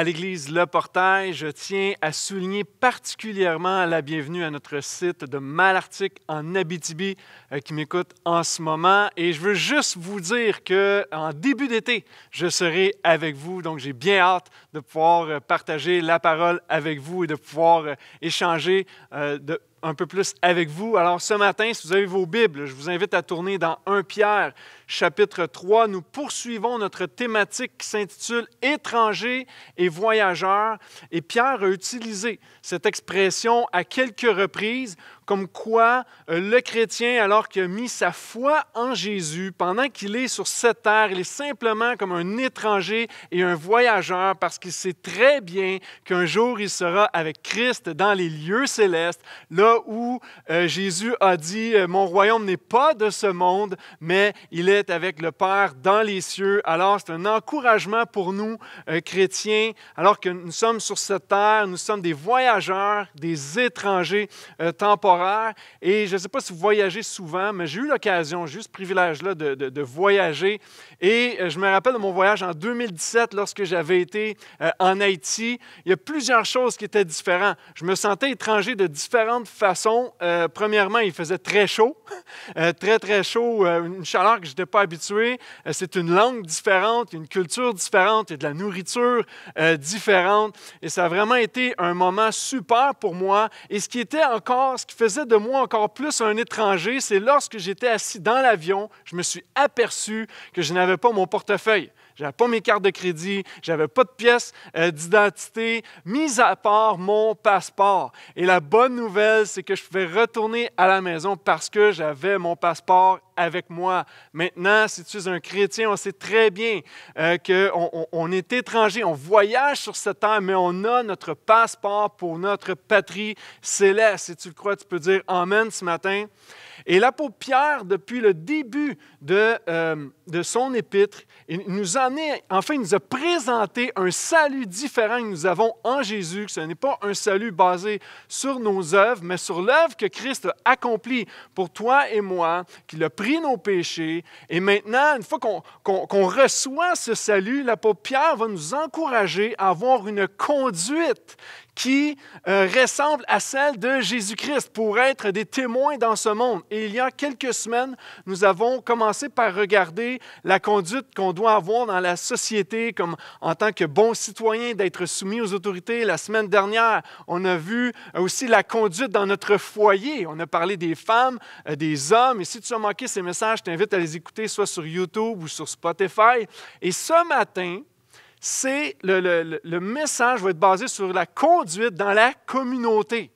à l'Église Le Portail, je tiens à souligner particulièrement la bienvenue à notre site de Malartic en Abitibi euh, qui m'écoute en ce moment. Et je veux juste vous dire que en début d'été, je serai avec vous. Donc, j'ai bien hâte de pouvoir euh, partager la parole avec vous et de pouvoir euh, échanger un peu plus avec vous. Alors ce matin, si vous avez vos Bibles, je vous invite à tourner dans 1 Pierre chapitre 3, nous poursuivons notre thématique qui s'intitule Étrangers et voyageurs. Et Pierre a utilisé cette expression à quelques reprises comme quoi euh, le chrétien, alors qu'il a mis sa foi en Jésus, pendant qu'il est sur cette terre, il est simplement comme un étranger et un voyageur parce qu'il sait très bien qu'un jour il sera avec Christ dans les lieux célestes, là où euh, Jésus a dit, euh, mon royaume n'est pas de ce monde, mais il est avec le Père dans les cieux. Alors, c'est un encouragement pour nous, euh, chrétiens, alors que nous sommes sur cette terre, nous sommes des voyageurs, des étrangers euh, temporaires. Et je ne sais pas si vous voyagez souvent, mais j'ai eu l'occasion, juste, ce privilège-là de, de, voyager. Et euh, je me rappelle de mon voyage en 2017, lorsque j'avais été en Haïti. Il y a plusieurs choses qui étaient différentes. Je me sentais étranger de différentes façons. premièrement, il faisait très chaud, très, très chaud, une chaleur que je n'étais pas habitué. Euh, c'est une langue différente, une culture différente et de la nourriture euh, différente. Et ça a vraiment été un moment super pour moi. Et ce qui était encore, ce qui faisait de moi encore plus un étranger, c'est lorsque j'étais assis dans l'avion, je me suis aperçu que je n'avais pas mon portefeuille. J'avais pas mes cartes de crédit, j'avais pas de pièce euh, d'identité, mis à part mon passeport. Et la bonne nouvelle, c'est que je pouvais retourner à la maison parce que j'avais mon passeport avec moi. Maintenant, si tu es un chrétien, on sait très bien euh, que qu'on est étranger, on voyage sur cette terre, mais on a notre passeport pour notre patrie céleste. Si tu le crois, tu peux dire Amen ce matin. Et l'apôtre Pierre, depuis le début de, euh, de, son épître, il nous enfin, nous a présenté un salut différent que nous avons en Jésus, que ce n'est pas un salut basé sur nos œuvres, mais sur l'œuvre que Christ a accomplie pour toi et moi, qu'il a pris nos péchés. Et maintenant, une fois qu'on reçoit ce salut, l'apôtre Pierre va nous encourager à avoir une conduite qui euh, ressemble à celle de Jésus-Christ pour être des témoins dans ce monde. Et il y a quelques semaines, nous avons commencé par regarder la conduite qu'on doit avoir dans la société, comme en tant que bon citoyen, d'être soumis aux autorités. La semaine dernière, on a vu euh, aussi la conduite dans notre foyer. On a parlé des femmes, euh, des hommes. Et si tu as manqué ces messages, je t'invite à les écouter soit sur YouTube ou sur Spotify. Et ce matin, c'est le, le, le, message va être basé sur la conduite dans la communauté.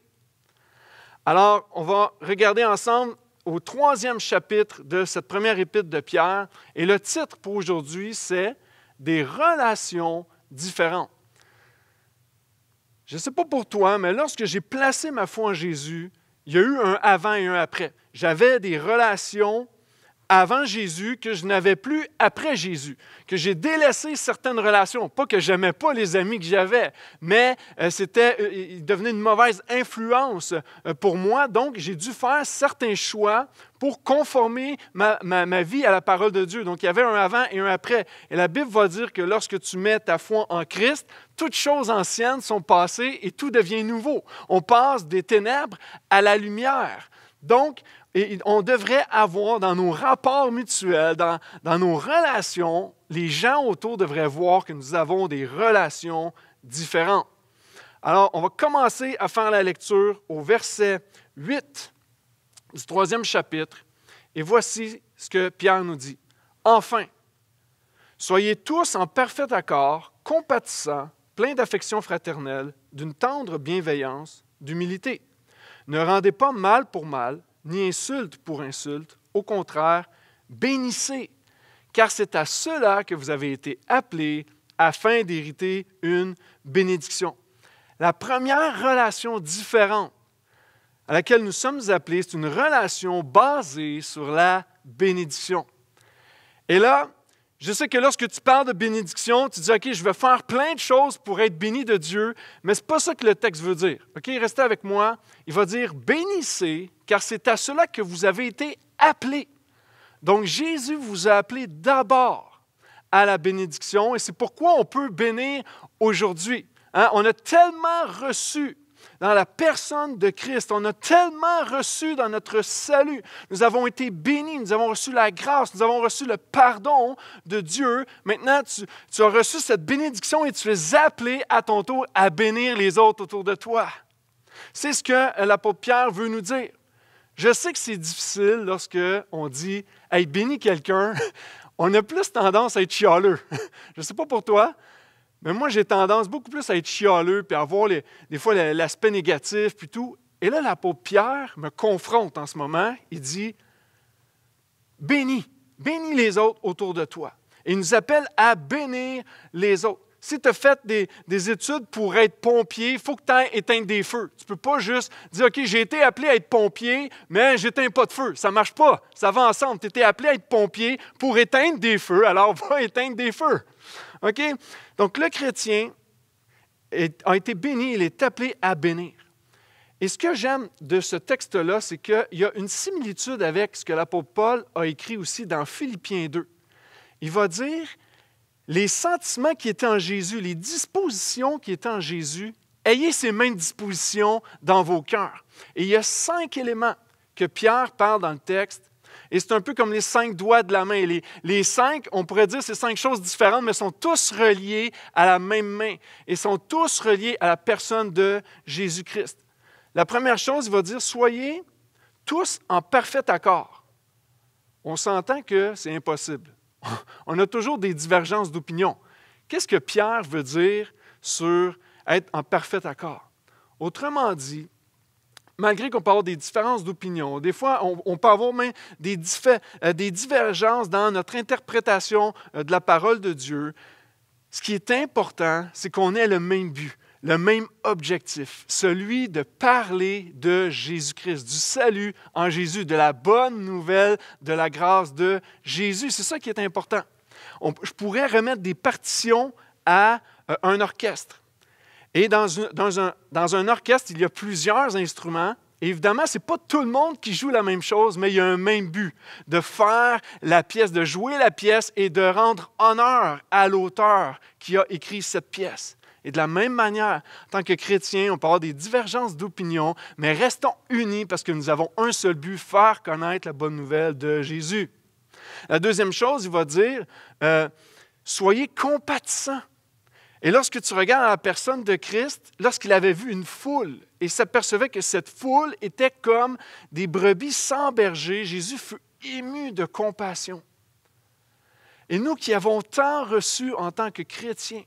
Alors, on va regarder ensemble au troisième chapitre de cette première épître de Pierre. Et le titre pour aujourd'hui, c'est Des relations différentes. Je ne sais pas pour toi, mais lorsque j'ai placé ma foi en Jésus, il y a eu un avant et un après. J'avais des relations avant Jésus que je n'avais plus après Jésus, que j'ai délaissé certaines relations, pas que j'aimais pas les amis que j'avais, mais euh, c'était euh, il devenait une mauvaise influence euh, pour moi, donc j'ai dû faire certains choix pour conformer ma, ma, vie à la parole de Dieu. Donc il y avait un avant et un après. Et la Bible va dire que lorsque tu mets ta foi en Christ, toutes choses anciennes sont passées et tout devient nouveau. On passe des ténèbres à la lumière. Donc, et on devrait avoir dans nos rapports mutuels, dans, dans nos relations, les gens autour devraient voir que nous avons des relations différentes. Alors, on va commencer à faire la lecture au verset 8 du troisième chapitre. Et voici ce que Pierre nous dit. Enfin, soyez tous en parfait accord, compatissants, pleins d'affection fraternelle, d'une tendre bienveillance, d'humilité. Ne rendez pas mal pour mal, ni insulte pour insulte. Au contraire, bénissez, car c'est à cela que vous avez été appelés afin d'hériter une bénédiction. La première relation différente à laquelle nous sommes appelés, c'est une relation basée sur la bénédiction. Et là, je sais que lorsque tu parles de bénédiction, tu dis, OK, je vais faire plein de choses pour être béni de Dieu, mais ce n'est pas ça que le texte veut dire. OK, restez avec moi. Il va dire, bénissez, car c'est à cela que vous avez été appelés. Donc Jésus vous a appelé d'abord à la bénédiction, et c'est pourquoi on peut bénir aujourd'hui. Hein? On a tellement reçu dans la personne de Christ. On a tellement reçu dans notre salut. Nous avons été bénis, nous avons reçu la grâce, nous avons reçu le pardon de Dieu. Maintenant, tu, as reçu cette bénédiction et tu es appelé à ton tour à bénir les autres autour de toi. C'est ce que l'apôtre Pierre veut nous dire. Je sais que c'est difficile lorsque on dit Hey, béni quelqu'un. On a plus tendance à être chialeux. Je ne sais pas pour toi, mais moi, j'ai tendance beaucoup plus à être chialeux, puis à voir des fois l'aspect négatif, puis tout. Et là, l'apôtre Pierre me confronte en ce moment. Il dit Bénis, bénis les autres autour de toi. Et il nous appelle à bénir les autres. Si tu as fait des, études pour être pompier, il faut que tu éteindre des feux. Tu ne peux pas juste dire OK, j'ai été appelé à être pompier, mais j'éteins pas de feu. Ça ne marche pas. Ça va ensemble. Tu étais appelé à être pompier pour éteindre des feux, alors va éteindre des feux. OK? Donc, le chrétien a été béni, il est appelé à bénir. Et ce que j'aime de ce texte-là, c'est qu'il y a une similitude avec ce que l'apôtre Paul a écrit aussi dans Philippiens 2. Il va dire les sentiments qui étaient en Jésus, les dispositions qui étaient en Jésus, ayez ces mêmes dispositions dans vos cœurs. Et il y a cinq éléments que Pierre parle dans le texte et c'est un peu comme les cinq doigts de la main. Les, les cinq, on pourrait dire, c'est cinq choses différentes, mais sont tous reliés à la même main et sont tous reliés à la personne de Jésus-Christ. La première chose, il va dire, soyez tous en parfait accord. On s'entend que c'est impossible. On a toujours des divergences d'opinion. Qu'est-ce que Pierre veut dire sur être en parfait accord? Autrement dit, malgré qu'on peut avoir des différences d'opinion. Des fois, on, on, peut avoir même des, euh, divergences dans notre interprétation euh, de la parole de Dieu. Ce qui est important, c'est qu'on ait le même but, le même objectif, celui de parler de Jésus-Christ, du salut en Jésus, de la bonne nouvelle de la grâce de Jésus. C'est ça qui est important. je pourrais remettre des partitions à euh, un orchestre. Et dans, un, orchestre, il y a plusieurs instruments. évidemment, ce n'est pas tout le monde qui joue la même chose, mais il y a un même but, de faire la pièce, de jouer la pièce et de rendre honneur à l'auteur qui a écrit cette pièce. Et de la même manière, en tant que chrétiens, on peut avoir des divergences d'opinion, mais restons unis parce que nous avons un seul but, faire connaître la bonne nouvelle de Jésus. La deuxième chose, il va dire, euh, soyez compatissants et lorsque tu regardes la personne de Christ, lorsqu'il avait vu une foule et s'apercevait que cette foule était comme des brebis sans berger, Jésus fut ému de compassion. Et nous qui avons tant reçu en tant que chrétiens,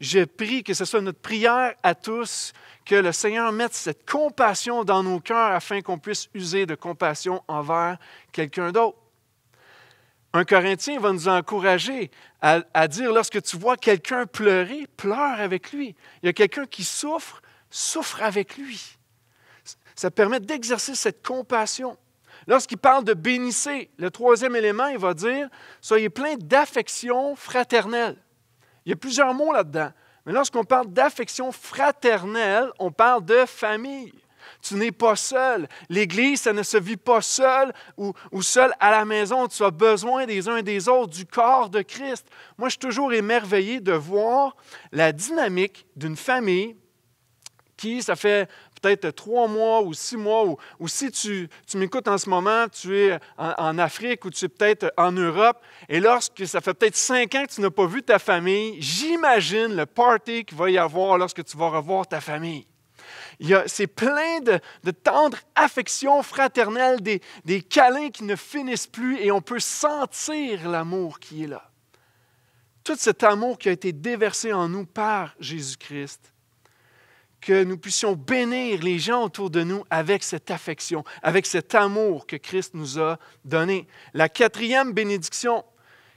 je prie que ce soit notre prière à tous, que le Seigneur mette cette compassion dans nos cœurs afin qu'on puisse user de compassion envers quelqu'un d'autre. Un Corinthien va nous encourager à, dire, lorsque tu vois quelqu'un pleurer, pleure avec lui. Il y a quelqu'un qui souffre, souffre avec lui. Ça permet d'exercer cette compassion. Lorsqu'il parle de bénissez, le troisième élément, il va dire, soyez plein d'affection fraternelle. Il y a plusieurs mots là-dedans. Mais lorsqu'on parle d'affection fraternelle, on parle de famille. Tu n'es pas seul. L'Église, ça ne se vit pas seul ou, seul à la maison. Tu as besoin des uns et des autres, du corps de Christ. Moi, je suis toujours émerveillé de voir la dynamique d'une famille qui, ça fait peut-être trois mois ou six mois, ou, si tu, m'écoutes en ce moment, tu es en, en Afrique ou tu es peut-être en Europe, et lorsque ça fait peut-être cinq ans que tu n'as pas vu ta famille, j'imagine le party qu'il va y avoir lorsque tu vas revoir ta famille c'est plein de, tendres tendre affection fraternelle, des, câlins qui ne finissent plus et on peut sentir l'amour qui est là. Tout cet amour qui a été déversé en nous par Jésus-Christ que nous puissions bénir les gens autour de nous avec cette affection, avec cet amour que Christ nous a donné. La quatrième bénédiction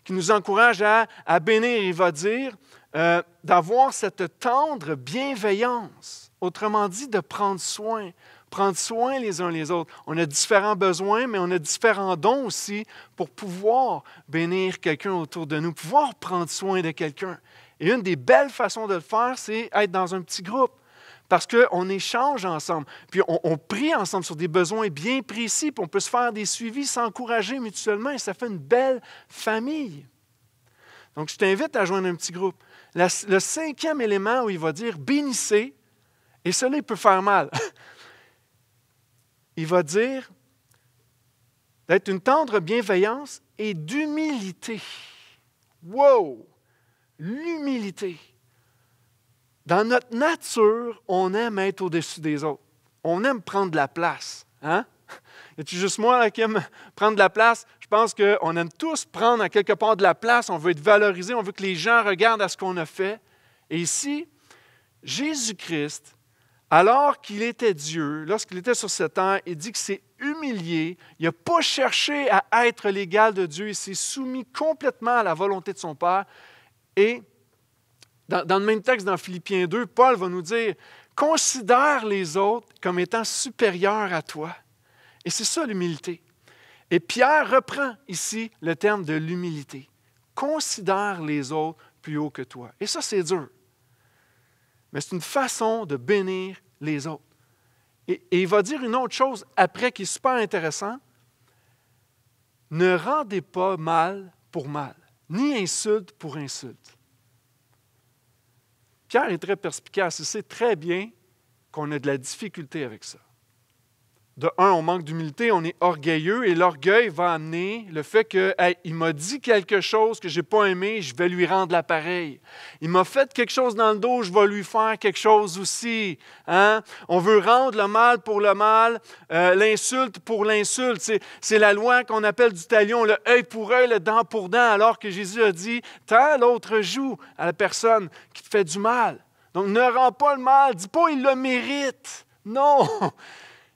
qui nous encourage à, bénir, il va dire, euh, d'avoir cette tendre bienveillance. Autrement dit, de prendre soin, prendre soin les uns les autres. On a différents besoins, mais on a différents dons aussi pour pouvoir bénir quelqu'un autour de nous, pouvoir prendre soin de quelqu'un. Et une des belles façons de le faire, c'est être dans un petit groupe. Parce qu'on échange ensemble, puis on, prie ensemble sur des besoins bien précis, puis on peut se faire des suivis, s'encourager mutuellement, et ça fait une belle famille. Donc, je t'invite à joindre un petit groupe. le cinquième élément où il va dire bénissez, et cela il peut faire mal. Il va dire d'être une tendre bienveillance et d'humilité. Wow! L'humilité. Dans notre nature, on aime être au-dessus des autres. On aime prendre de la place. Hein? Et tu juste moi qui aime prendre de la place? Je pense qu'on aime tous prendre à quelque part de la place. On veut être valorisé. On veut que les gens regardent à ce qu'on a fait. Et ici, Jésus-Christ alors qu'il était Dieu, lorsqu'il était sur cette terre, il dit que c'est humilié, il n'a pas cherché à être l'égal de Dieu, il s'est soumis complètement à la volonté de son Père. Et dans, dans, le même texte, dans Philippiens 2, Paul va nous dire, considère les autres comme étant supérieurs à toi. Et c'est ça l'humilité. Et Pierre reprend ici le terme de l'humilité. Considère les autres plus haut que toi. Et ça, c'est dur mais c'est une façon de bénir les autres. Et, il va dire une autre chose après qui est super intéressant. Ne rendez pas mal pour mal, ni insulte pour insulte. Pierre est très perspicace. Il sait très bien qu'on a de la difficulté avec ça de un, on manque d'humilité, on est orgueilleux et l'orgueil va amener le fait que il m'a dit quelque chose que j'ai pas aimé, je vais lui rendre la pareille. Il m'a fait quelque chose dans le dos, je vais lui faire quelque chose aussi. Hein? On veut rendre le mal pour le mal, euh, l'insulte pour l'insulte. C'est, la loi qu'on appelle du talion, le œil pour œil, le dent pour dent, alors que Jésus a dit tant l'autre joue à la personne qui te fait du mal. Donc ne rends pas le mal, dis pas il le mérite. Non!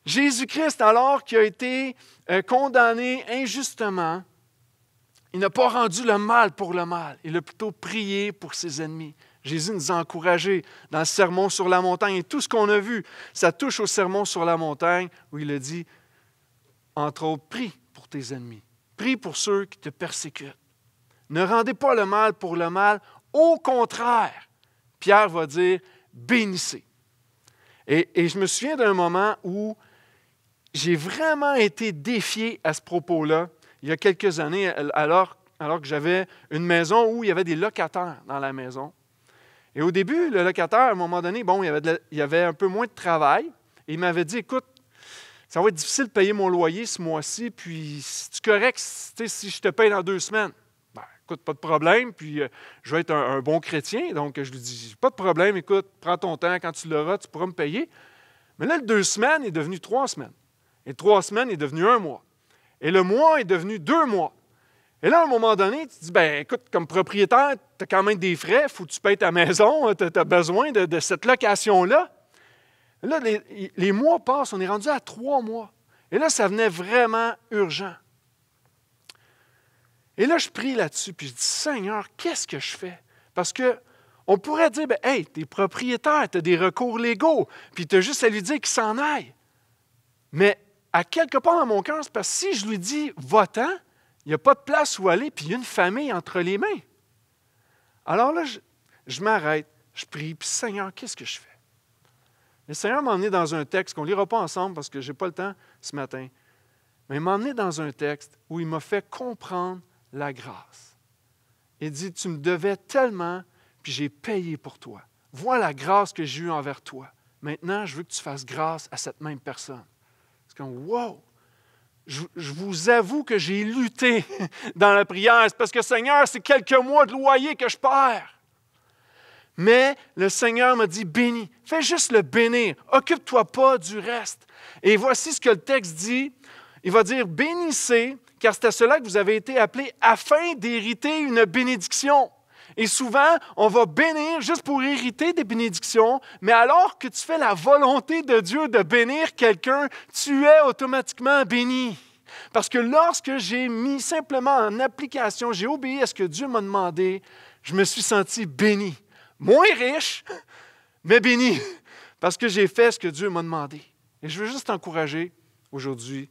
Jésus-Christ, alors qu'il a été euh, condamné injustement, il n'a pas rendu le mal pour le mal, il a plutôt prié pour ses ennemis. Jésus nous a encouragés dans le sermon sur la montagne et tout ce qu'on a vu, ça touche au sermon sur la montagne où il a dit, entre autres, prie pour tes ennemis, prie pour ceux qui te persécutent. Ne rendez pas le mal pour le mal, au contraire, Pierre va dire, bénissez. et je me souviens d'un moment où j'ai vraiment été défié à ce propos-là il y a quelques années, alors, que j'avais une maison où il y avait des locataires dans la maison. Et au début, le locataire, à un moment donné, bon, il y avait, un peu moins de travail. Et il m'avait dit, écoute, ça va être difficile de payer mon loyer ce mois-ci, puis si tu correct si je te paye dans deux semaines. Ben, écoute, pas de problème, puis euh, je vais être un, bon chrétien. Donc, je lui dis, pas de problème, écoute, prends ton temps, quand tu l'auras, tu pourras me payer. Mais là, deux semaines est devenu trois semaines. Et trois semaines est devenu un mois. Et le mois est devenu deux mois. Et là, à un moment donné, tu te dis, ben écoute, comme propriétaire, tu as quand même des frais, il faut que tu payes ta maison, hein, tu as besoin de, cette location-là. Là, les, mois passent, on est rendu à trois mois. Et là, ça venait vraiment urgent. Et là, je prie là-dessus, puis je dis, Seigneur, qu'est-ce que je fais? Parce que on pourrait dire, ben, hey, t'es propriétaire, tu as des recours légaux, puis tu as juste à lui dire qu'il s'en aille. Mais à quelque part dans mon cœur, parce que si je lui dis votant, il n'y a pas de place où aller, puis il y a une famille entre les mains. Alors là, je, je m'arrête, je prie, puis Seigneur, qu'est-ce que je fais? Le Seigneur m'a emmené dans un texte qu'on ne lira pas ensemble parce que je n'ai pas le temps ce matin, mais il m'a emmené dans un texte où il m'a fait comprendre la grâce. Il dit Tu me devais tellement, puis j'ai payé pour toi. Vois la grâce que j'ai eue envers toi. Maintenant, je veux que tu fasses grâce à cette même personne. C'est wow! Je, vous avoue que j'ai lutté dans la prière. parce que, Seigneur, c'est quelques mois de loyer que je perds. Mais le Seigneur m'a dit, bénis, fais juste le bénir, occupe-toi pas du reste. Et voici ce que le texte dit. Il va dire, bénissez, car c'est à cela que vous avez été appelés afin d'hériter une bénédiction. Et souvent, on va bénir juste pour hériter des bénédictions, mais alors que tu fais la volonté de Dieu de bénir quelqu'un, tu es automatiquement béni. Parce que lorsque j'ai mis simplement en application, j'ai obéi à ce que Dieu m'a demandé, je me suis senti béni. Moins riche, mais béni. Parce que j'ai fait ce que Dieu m'a demandé. Et je veux juste t'encourager aujourd'hui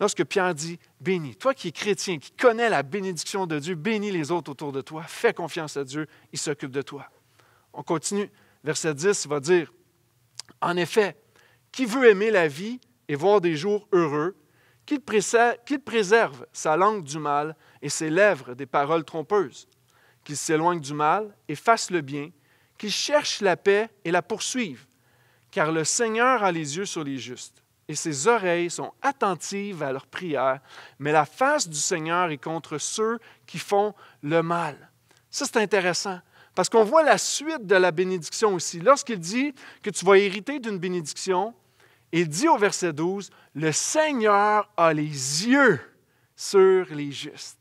Lorsque Pierre dit Bénis, toi qui es chrétien, qui connais la bénédiction de Dieu, bénis les autres autour de toi, fais confiance à Dieu, il s'occupe de toi. On continue, verset 10, il va dire En effet, qui veut aimer la vie et voir des jours heureux, qu'il préserve, préserve sa langue du mal et ses lèvres des paroles trompeuses, qu'il s'éloigne du mal et fasse le bien, qu'il cherche la paix et la poursuive, car le Seigneur a les yeux sur les justes et ses oreilles sont attentives à leur prière, mais la face du Seigneur est contre ceux qui font le mal. Ça, c'est intéressant. Parce qu'on voit la suite de la bénédiction aussi. Lorsqu'il dit que tu vas hériter d'une bénédiction, il dit au verset 12, Le Seigneur a les yeux sur les justes.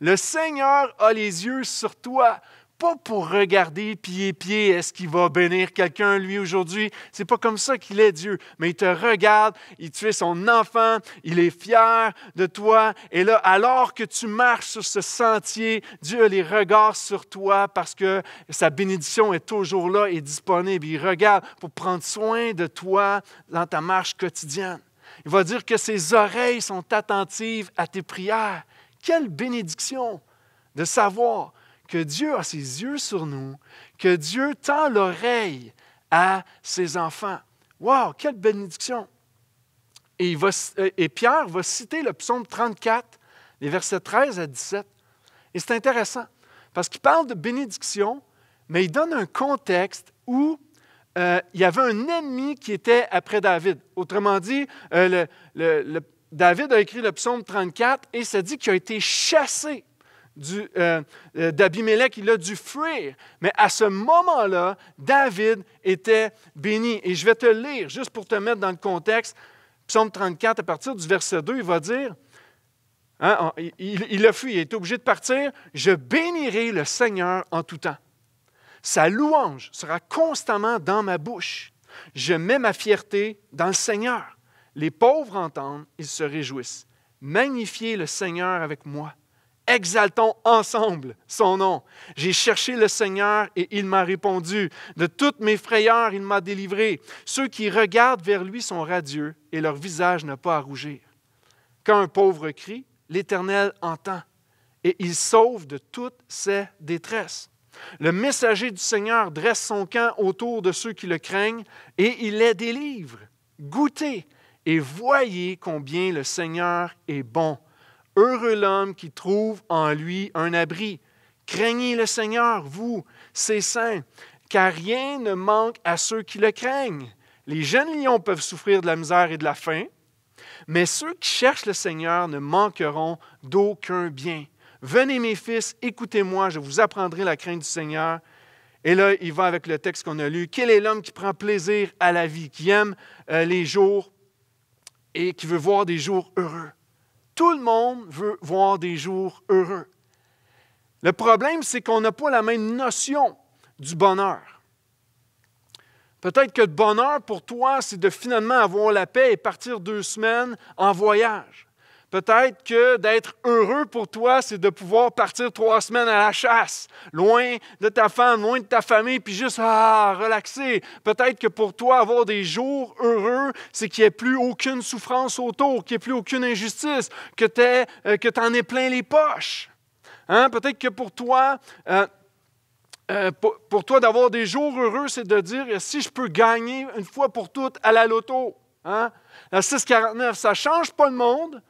Le Seigneur a les yeux sur toi pas pour regarder pied pied, est-ce qu'il va bénir quelqu'un lui aujourd'hui? C'est pas comme ça qu'il est Dieu. Mais il te regarde, il tue son enfant, il est fier de toi. Et là, alors que tu marches sur ce sentier, Dieu les regarde sur toi parce que sa bénédiction est toujours là et disponible. Il regarde pour prendre soin de toi dans ta marche quotidienne. Il va dire que ses oreilles sont attentives à tes prières. Quelle bénédiction de savoir que Dieu a ses yeux sur nous, que Dieu tend l'oreille à ses enfants. Waouh, quelle bénédiction! Euh, et, Pierre va citer le psaume 34, les versets 13 à 17. Et c'est intéressant, parce qu'il parle de bénédiction, mais il donne un contexte où euh, il y avait un ennemi qui était après David. Autrement dit, euh, David a écrit le psaume 34 et ça dit qu'il a été chassé euh, euh, d'Abimelech, il a dû fuir. Mais à ce moment-là, David était béni. Et je vais te lire, juste pour te mettre dans le contexte, Psaume 34, à partir du verset 2, il va dire, hein, il, a fui, il a été obligé de partir, je bénirai le Seigneur en tout temps. Sa louange sera constamment dans ma bouche. Je mets ma fierté dans le Seigneur. Les pauvres entendent, ils se réjouissent. Magnifiez le Seigneur avec moi. Exaltons ensemble son nom. J'ai cherché le Seigneur et il m'a répondu. De toutes mes frayeurs, il m'a délivré. Ceux qui regardent vers lui sont radieux et leur visage n'a pas à rougir. Quand un pauvre crie, l'Éternel entend et il sauve de toutes ses détresses. Le messager du Seigneur dresse son camp autour de ceux qui le craignent et il les délivre. Goûtez et voyez combien le Seigneur est bon. Heureux l'homme qui trouve en lui un abri. Craignez le Seigneur, vous, ses saints, car rien ne manque à ceux qui le craignent. Les jeunes lions peuvent souffrir de la misère et de la faim, mais ceux qui cherchent le Seigneur ne manqueront d'aucun bien. Venez mes fils, écoutez-moi, je vous apprendrai la crainte du Seigneur. Et là, il va avec le texte qu'on a lu. Quel est l'homme qui prend plaisir à la vie, qui aime euh, les jours et qui veut voir des jours heureux? Tout le monde veut voir des jours heureux. Le problème, c'est qu'on n'a pas la même notion du bonheur. Peut-être que le bonheur pour toi, c'est de finalement avoir la paix et partir deux semaines en voyage. Peut-être que d'être heureux pour toi, c'est de pouvoir partir trois semaines à la chasse, loin de ta femme, loin de ta famille, puis juste ah, relaxer. Peut-être que pour toi, avoir des jours heureux, c'est qu'il n'y ait plus aucune souffrance autour, qu'il n'y ait plus aucune injustice, que tu euh, en aies plein les poches. Hein? Peut-être que pour toi, euh, euh, pour, toi, d'avoir des jours heureux, c'est de dire si je peux gagner une fois pour toutes à la loto. Hein? 649, ça ne change pas le monde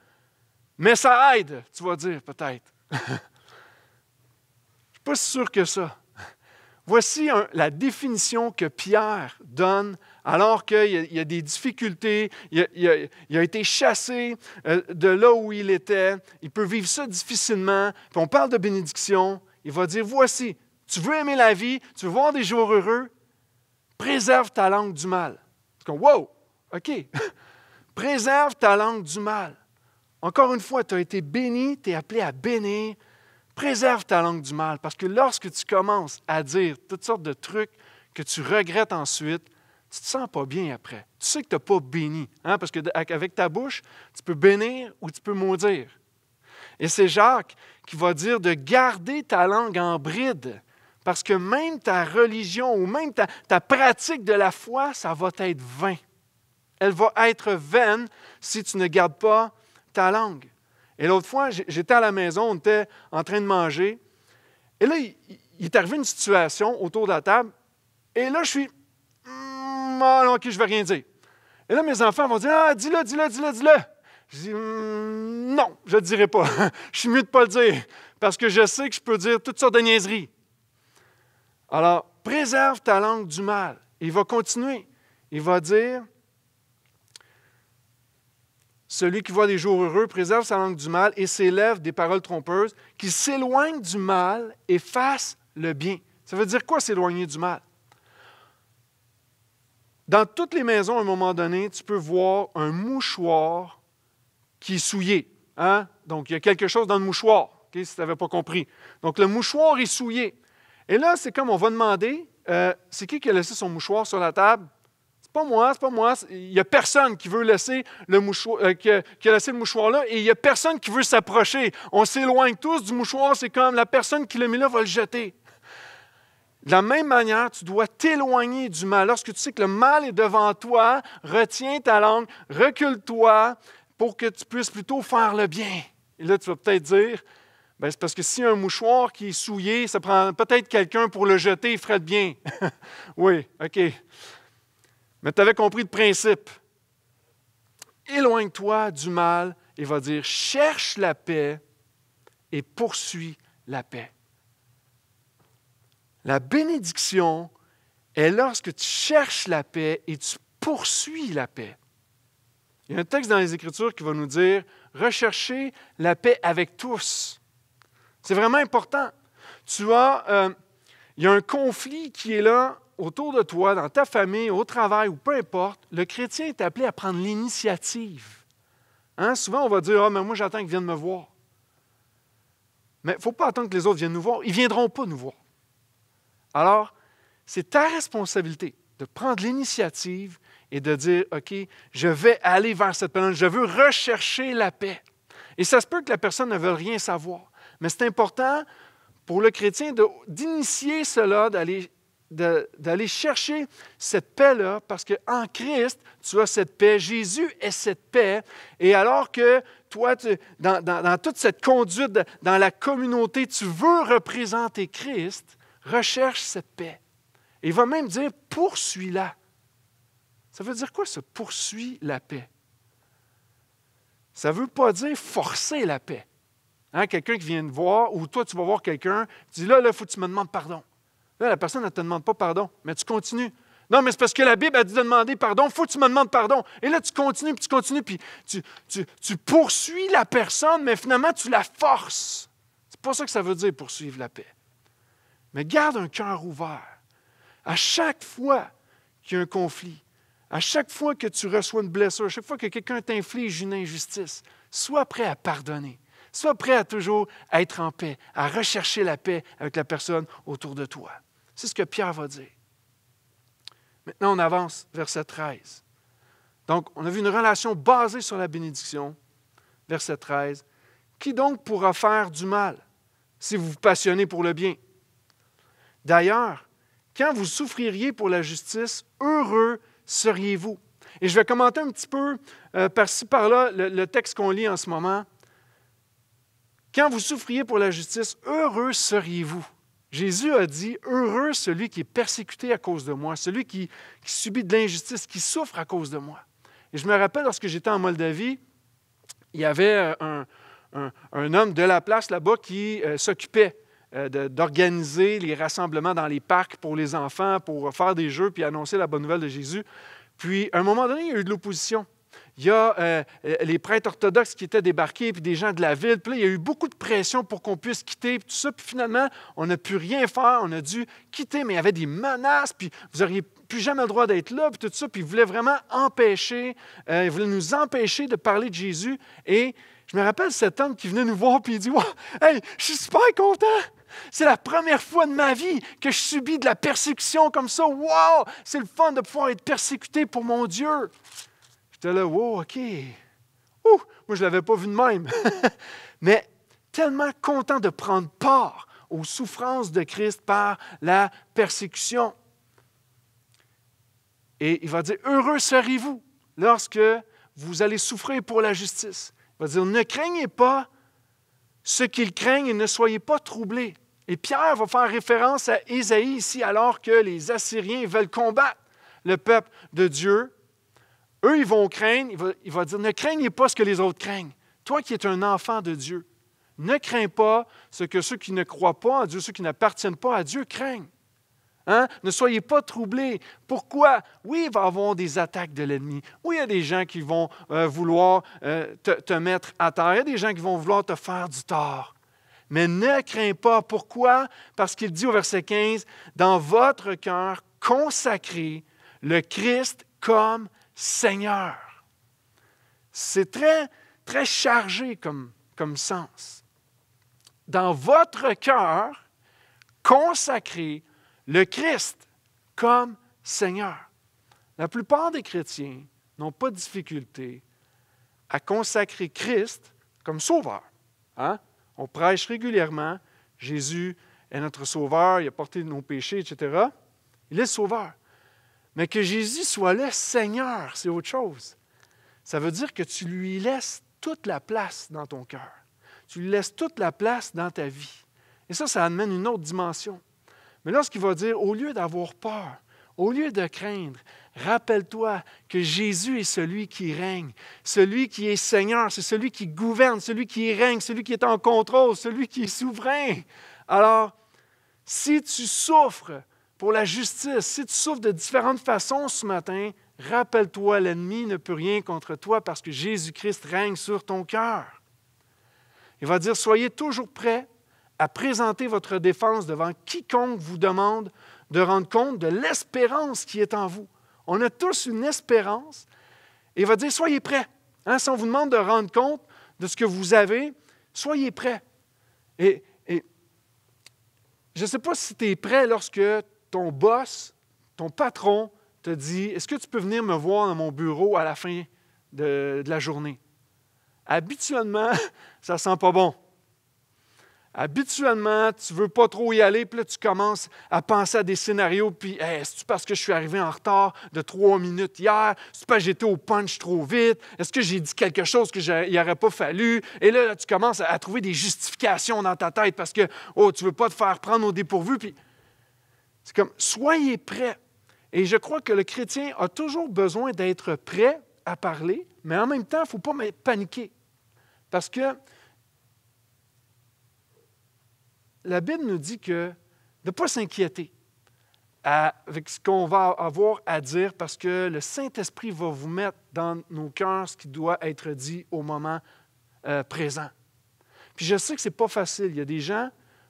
mais ça aide, tu vas dire peut-être. Je ne suis pas sûr que ça. Voici la définition que Pierre donne alors qu'il y, a des difficultés, il a, été chassé euh, de là où il était, il peut vivre ça difficilement, puis on parle de bénédiction, il va dire, voici, tu veux aimer la vie, tu veux voir des jours heureux, préserve ta langue du mal. Wow, OK, préserve ta langue du mal. Encore une fois, tu as été béni, tu es appelé à bénir. Préserve ta langue du mal, parce que lorsque tu commences à dire toutes sortes de trucs que tu regrettes ensuite, tu ne te sens pas bien après. Tu sais que tu n'as pas béni, hein, parce qu'avec ta bouche, tu peux bénir ou tu peux maudire. Et c'est Jacques qui va dire de garder ta langue en bride, parce que même ta religion ou même ta, ta pratique de la foi, ça va être vain. Elle va être vaine si tu ne gardes pas ta langue. Et l'autre fois, j'étais à la maison, on était en train de manger. Et là, il, est arrivé une situation autour de la table. Et là, je suis. Hmm, ah non, OK, je ne vais rien dire. Et là, mes enfants vont dire Ah, dis-le, dis-le, dis-le, dis-le. Je dis hmm, Non, je ne le dirai pas. je suis mieux de ne pas le dire parce que je sais que je peux dire toutes sortes de niaiseries. Alors, préserve ta langue du mal. Il va continuer. Il va dire celui qui voit des jours heureux préserve sa langue du mal et s'élève des paroles trompeuses, qui s'éloigne du mal et fasse le bien. Ça veut dire quoi s'éloigner du mal? Dans toutes les maisons, à un moment donné, tu peux voir un mouchoir qui est souillé. Hein? Donc, il y a quelque chose dans le mouchoir, si tu n'avais pas compris. Donc, le mouchoir est souillé. Et là, c'est comme on va demander, euh, c'est qui qui a laissé son mouchoir sur la table? pas moi, c'est pas moi. Il n'y a personne qui veut laisser le mouchoir, euh, qui, a, le mouchoir là et il n'y a personne qui veut s'approcher. On s'éloigne tous du mouchoir, c'est comme la personne qui l'a mis là va le jeter. De la même manière, tu dois t'éloigner du mal. Lorsque tu sais que le mal est devant toi, retiens ta langue, recule-toi pour que tu puisses plutôt faire le bien. Et là, tu vas peut-être dire, ben, c'est parce que si un mouchoir qui est souillé, ça prend peut-être quelqu'un pour le jeter, il ferait le bien. oui, OK mais tu avais compris le principe. Éloigne-toi du mal et va dire cherche la paix et poursuis la paix. La bénédiction est lorsque tu cherches la paix et tu poursuis la paix. Il y a un texte dans les Écritures qui va nous dire recherchez la paix avec tous. C'est vraiment important. Tu as, euh, il y a un conflit qui est là autour de toi, dans ta famille, au travail ou peu importe, le chrétien est appelé à prendre l'initiative. Hein? Souvent, on va dire Ah, mais moi, j'attends qu'ils viennent me voir. Mais il ne faut pas attendre que les autres viennent nous voir. Ils ne viendront pas nous voir. Alors, c'est ta responsabilité de prendre l'initiative et de dire OK, je vais aller vers cette personne, je veux rechercher la paix. Et ça se peut que la personne ne veuille rien savoir, mais c'est important pour le chrétien d'initier cela, d'aller d'aller chercher cette paix-là, parce qu'en Christ, tu as cette paix. Jésus est cette paix. Et alors que toi, tu, dans, toute cette conduite, dans la communauté, tu veux représenter Christ, recherche cette paix. Et il va même dire, poursuis-la. Ça veut dire quoi, ça, Poursuis la paix? Ça ne veut pas dire forcer la paix. Hein, quelqu'un qui vient te voir, ou toi, tu vas voir quelqu'un, tu dis, là, là, il faut que tu me demandes pardon. Là, la personne, ne te demande pas pardon, mais tu continues. Non, mais c'est parce que la Bible a dit de demander pardon, il faut que tu me demandes pardon. Et là, tu continues, puis tu continues, puis tu, poursuis la personne, mais finalement, tu la forces. C'est pas ça que ça veut dire poursuivre la paix. Mais garde un cœur ouvert. À chaque fois qu'il y a un conflit, à chaque fois que tu reçois une blessure, à chaque fois que quelqu'un t'inflige une injustice, sois prêt à pardonner. Sois prêt à toujours être en paix, à rechercher la paix avec la personne autour de toi. C'est ce que Pierre va dire. Maintenant, on avance, verset 13. Donc, on a vu une relation basée sur la bénédiction, verset 13. Qui donc pourra faire du mal si vous vous passionnez pour le bien? D'ailleurs, quand vous souffririez pour la justice, heureux seriez-vous. Et je vais commenter un petit peu euh, par-ci, par-là le, le texte qu'on lit en ce moment. Quand vous souffriez pour la justice, heureux seriez-vous. Jésus a dit, heureux celui qui est persécuté à cause de moi, celui qui, subit de l'injustice, qui souffre à cause de moi. Et je me rappelle, lorsque j'étais en Moldavie, il y avait euh, un, homme de la place là-bas qui euh, s'occupait euh, d'organiser les rassemblements dans les parcs pour les enfants, pour faire des jeux, puis annoncer la bonne nouvelle de Jésus. Puis, à un moment donné, il y a eu de l'opposition il y a euh, euh, les prêtres orthodoxes qui étaient débarqués, puis des gens de la ville. Puis il y a eu beaucoup de pression pour qu'on puisse quitter, puis tout ça. Puis finalement, on n'a pu rien faire, on a dû quitter, mais il y avait des menaces, puis vous n'auriez plus jamais le droit d'être là, puis tout ça. Puis ils voulaient vraiment empêcher, euh, ils voulaient nous empêcher de parler de Jésus. Et je me rappelle cet homme qui venait nous voir, puis il dit wow, Hey, je suis super content! C'est la première fois de ma vie que je subis de la persécution comme ça. Wow! C'est le fun de pouvoir être persécuté pour mon Dieu là, wow, OK. moi, je ne l'avais pas vu de même. Mais tellement content de prendre part aux souffrances de Christ par la persécution. Et il va dire, heureux serez-vous lorsque vous allez souffrir pour la justice. Il va dire, ne craignez pas ce qu'ils craignent et ne soyez pas troublés. Et Pierre va faire référence à Isaïe ici, alors que les Assyriens veulent combattre le peuple de Dieu. Eux, ils vont craindre, il va, dire, ne craignez pas ce que les autres craignent. Toi qui es un enfant de Dieu, ne crains pas ce que ceux qui ne croient pas en Dieu, ceux qui n'appartiennent pas à Dieu craignent. Hein? Ne soyez pas troublés. Pourquoi? Oui, il va y avoir des attaques de l'ennemi. Oui, il y a des gens qui vont euh, vouloir euh, te, mettre à terre. Il y a des gens qui vont vouloir te faire du tort. Mais ne crains pas. Pourquoi? Parce qu'il dit au verset 15, dans votre cœur, consacrez le Christ comme Seigneur. C'est très, très chargé comme, sens. Dans votre cœur, consacrez le Christ comme Seigneur. La plupart des chrétiens n'ont pas de difficulté à consacrer Christ comme Sauveur. Hein? On prêche régulièrement Jésus est notre Sauveur, il a porté nos péchés, etc. Il est Sauveur. Mais que Jésus soit le Seigneur, c'est autre chose. Ça veut dire que tu lui laisses toute la place dans ton cœur. Tu lui laisses toute la place dans ta vie. Et ça, ça amène une autre dimension. Mais lorsqu'il va dire, au lieu d'avoir peur, au lieu de craindre, rappelle-toi que Jésus est celui qui règne, celui qui est Seigneur, c'est celui qui gouverne, celui qui règne, celui qui est en contrôle, celui qui est souverain. Alors, si tu souffres, pour la justice. Si tu souffres de différentes façons ce matin, rappelle-toi, l'ennemi ne peut rien contre toi parce que Jésus-Christ règne sur ton cœur. Il va dire, soyez toujours prêts à présenter votre défense devant quiconque vous demande de rendre compte de l'espérance qui est en vous. On a tous une espérance. il va dire, soyez prêts. Hein, si on vous demande de rendre compte de ce que vous avez, soyez prêts. et je ne sais pas si tu es prêt lorsque ton boss, ton patron te dit, est-ce que tu peux venir me voir dans mon bureau à la fin de, la journée? Habituellement, ça sent pas bon. Habituellement, tu ne veux pas trop y aller, puis là, tu commences à penser à des scénarios, puis est-ce parce que je suis arrivé en retard de trois minutes hier? Est-ce parce que j'étais au punch trop vite? Est-ce que j'ai dit quelque chose que n'y aurait pas fallu? Et là, tu commences à, trouver des justifications dans ta tête parce que, oh, tu ne veux pas te faire prendre au dépourvu, puis c'est comme, soyez prêts. Et je crois que le chrétien a toujours besoin d'être prêt à parler, mais en même temps, il ne faut pas paniquer. Parce que la Bible nous dit que de ne pas s'inquiéter avec ce qu'on va avoir à dire parce que le Saint-Esprit va vous mettre dans nos cœurs ce qui doit être dit au moment euh, présent. Puis je sais que ce n'est pas facile. Il y a des gens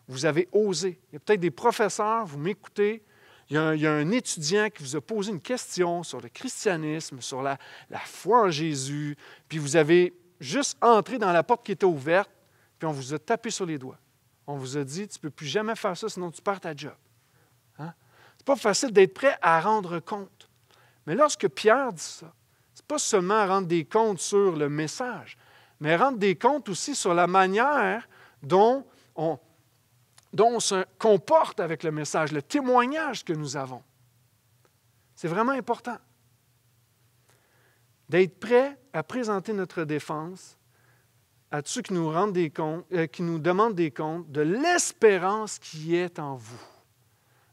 vous avez osé. Il y a peut-être des professeurs, vous m'écoutez, il y, a un, étudiant qui vous a posé une question sur le christianisme, sur la, foi en Jésus, puis vous avez juste entré dans la porte qui était ouverte, puis on vous a tapé sur les doigts. On vous a dit, tu ne peux plus jamais faire ça, sinon tu perds ta job. Hein? Ce n'est pas facile d'être prêt à rendre compte. Mais lorsque Pierre dit ça, ce n'est pas seulement rendre des comptes sur le message, mais rendre des comptes aussi sur la manière dont on, dont on se comporte avec le message, le témoignage que nous avons. C'est vraiment important d'être prêt à présenter notre défense à ceux qui nous, rendent des comptes, euh, qui nous demandent des comptes de l'espérance qui est en vous.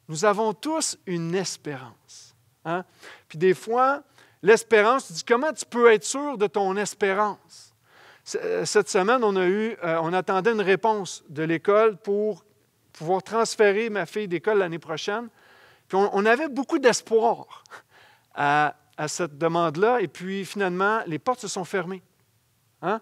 Nous avons tous une espérance. Hein? Puis des fois, l'espérance, tu dis comment tu peux être sûr de ton espérance? Euh, cette semaine, on a eu, euh, on attendait une réponse de l'école pour pouvoir transférer ma fille d'école l'année prochaine. Puis on, avait beaucoup d'espoir à, cette demande-là. Et puis finalement, les portes se sont fermées. Hein?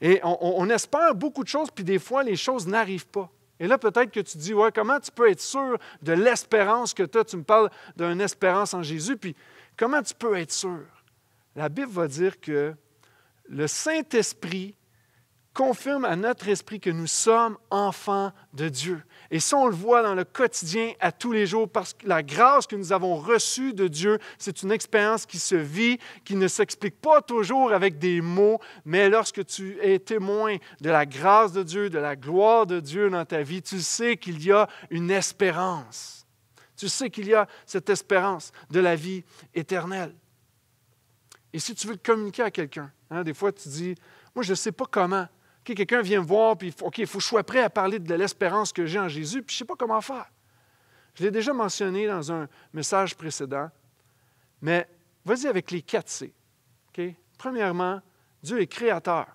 Et on, espère beaucoup de choses, puis des fois, les choses n'arrivent pas. Et là, peut-être que tu dis, ouais, comment tu peux être sûr de l'espérance que tu as? Tu me parles d'une espérance en Jésus, puis comment tu peux être sûr? La Bible va dire que le Saint-Esprit confirme à notre esprit que nous sommes enfants de Dieu. Et ça, on le voit dans le quotidien à tous les jours, parce que la grâce que nous avons reçue de Dieu, c'est une expérience qui se vit, qui ne s'explique pas toujours avec des mots, mais lorsque tu es témoin de la grâce de Dieu, de la gloire de Dieu dans ta vie, tu sais qu'il y a une espérance. Tu sais qu'il y a cette espérance de la vie éternelle. Et si tu veux communiquer à quelqu'un, hein, des fois tu dis, moi je ne sais pas comment, Quelqu'un vient me voir, puis OK, il faut que je sois prêt à parler de l'espérance que j'ai en Jésus, puis je ne sais pas comment faire. Je l'ai déjà mentionné dans un message précédent, mais vas-y avec les quatre C. Premièrement, Dieu est créateur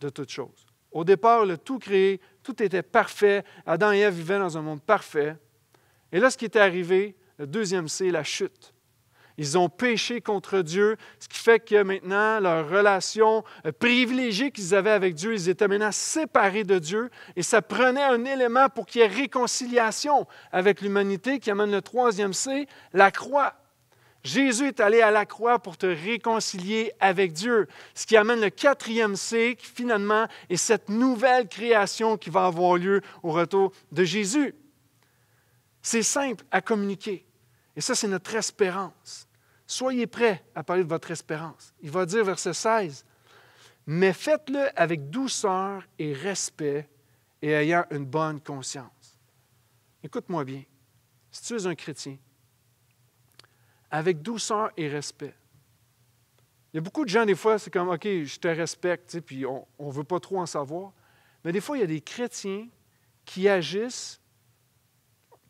de toutes choses. Au départ, le tout créé, tout était parfait. Adam et Ève vivaient dans un monde parfait. Et là, ce qui était arrivé, le deuxième C, la chute. Ils ont péché contre Dieu, ce qui fait que maintenant, leur relation euh, privilégiée qu'ils avaient avec Dieu, ils étaient maintenant séparés de Dieu. Et ça prenait un élément pour qu'il y ait réconciliation avec l'humanité, qui amène le troisième C, la croix. Jésus est allé à la croix pour te réconcilier avec Dieu, ce qui amène le quatrième C, qui finalement est cette nouvelle création qui va avoir lieu au retour de Jésus. C'est simple à communiquer. Et ça, c'est notre espérance. Soyez prêts à parler de votre espérance. Il va dire, verset 16, Mais faites-le avec douceur et respect et ayant une bonne conscience. Écoute-moi bien. Si tu es un chrétien, avec douceur et respect. Il y a beaucoup de gens, des fois, c'est comme, OK, je te respecte, puis on ne veut pas trop en savoir. Mais des fois, il y a des chrétiens qui agissent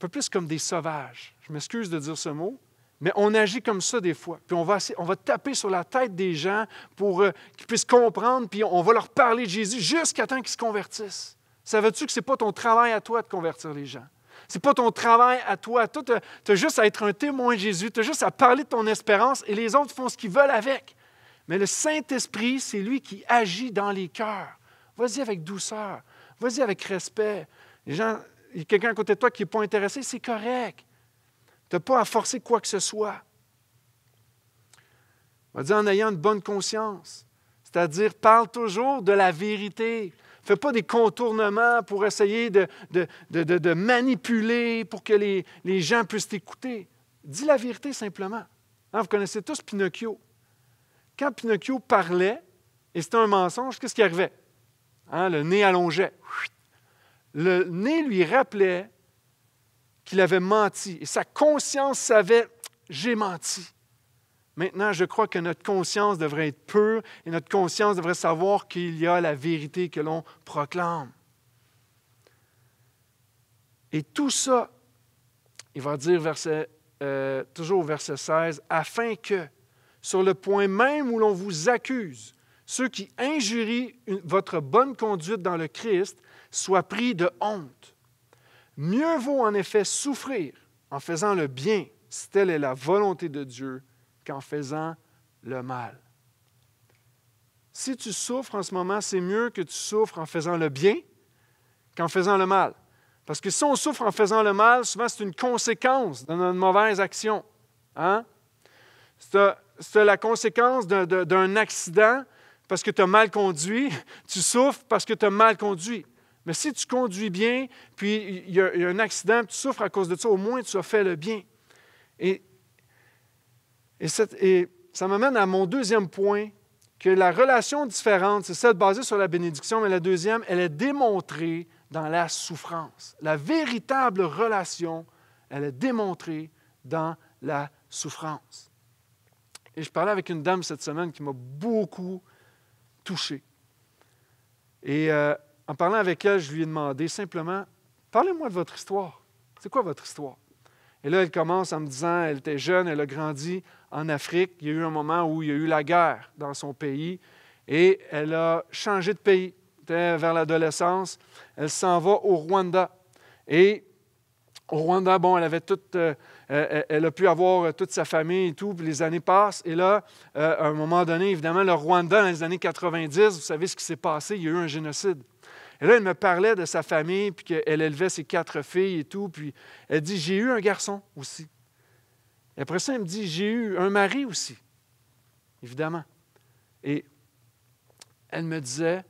peu plus comme des sauvages. Je m'excuse de dire ce mot, mais on agit comme ça des fois. Puis on va, on va taper sur la tête des gens pour euh, qu'ils puissent comprendre, puis on va leur parler de Jésus jusqu'à temps qu'ils se convertissent. Savais-tu que ce n'est pas ton travail à toi de convertir les gens? Ce n'est pas ton travail à toi. Toi, tu as juste à être un témoin de Jésus, tu as juste à parler de ton espérance et les autres font ce qu'ils veulent avec. Mais le Saint-Esprit, c'est lui qui agit dans les cœurs. Vas-y avec douceur, vas-y avec respect. Les gens, il y a quelqu'un à côté de toi qui n'est pas intéressé, c'est correct. Tu n'as pas à forcer quoi que ce soit. On va dire en ayant une bonne conscience. C'est-à-dire, parle toujours de la vérité. Fais pas des contournements pour essayer de, manipuler pour que les, gens puissent t'écouter. Dis la vérité simplement. Hein, vous connaissez tous Pinocchio. Quand Pinocchio parlait, et c'était un mensonge, qu'est-ce qui arrivait? Hein, le nez allongeait. Le nez lui rappelait qu'il avait menti et sa conscience savait, j'ai menti. Maintenant, je crois que notre conscience devrait être pure et notre conscience devrait savoir qu'il y a la vérité que l'on proclame. Et tout ça, il va dire verset, euh, toujours au verset 16, afin que, sur le point même où l'on vous accuse, ceux qui injurient votre bonne conduite dans le Christ soit pris de honte. Mieux vaut en effet souffrir en faisant le bien, si telle est la volonté de Dieu, qu'en faisant le mal. Si tu souffres en ce moment, c'est mieux que tu souffres en faisant le bien qu'en faisant le mal. Parce que si on souffre en faisant le mal, souvent c'est une conséquence de mauvaise action. Hein? C'est la conséquence d'un accident parce que tu as mal conduit, tu souffres parce que tu as mal conduit. Mais si tu conduis bien, puis il y, a, un accident, puis tu souffres à cause de ça, au moins tu as fait le bien. Et, ça m'amène à mon deuxième point, que la relation différente, c'est celle basée sur la bénédiction, mais la deuxième, elle est démontrée dans la souffrance. La véritable relation, elle est démontrée dans la souffrance. Et je parlais avec une dame cette semaine qui m'a beaucoup touché. Et euh, en parlant avec elle, je lui ai demandé simplement Parlez-moi de votre histoire. C'est quoi votre histoire? Et là, elle commence en me disant Elle était jeune, elle a grandi en Afrique. Il y a eu un moment où il y a eu la guerre dans son pays et elle a changé de pays. vers l'adolescence. Elle s'en va au Rwanda. Et au Rwanda, bon, elle avait toute, euh, euh, elle a pu avoir toute sa famille et tout, puis les années passent. Et là, euh, à un moment donné, évidemment, le Rwanda, dans les années 90, vous savez ce qui s'est passé, il y a eu un génocide. Et là, elle me parlait de sa famille, puis qu'elle élevait ses quatre filles et tout. Puis elle dit J'ai eu un garçon aussi. Et après ça, elle me dit J'ai eu un mari aussi, évidemment. Et elle me disait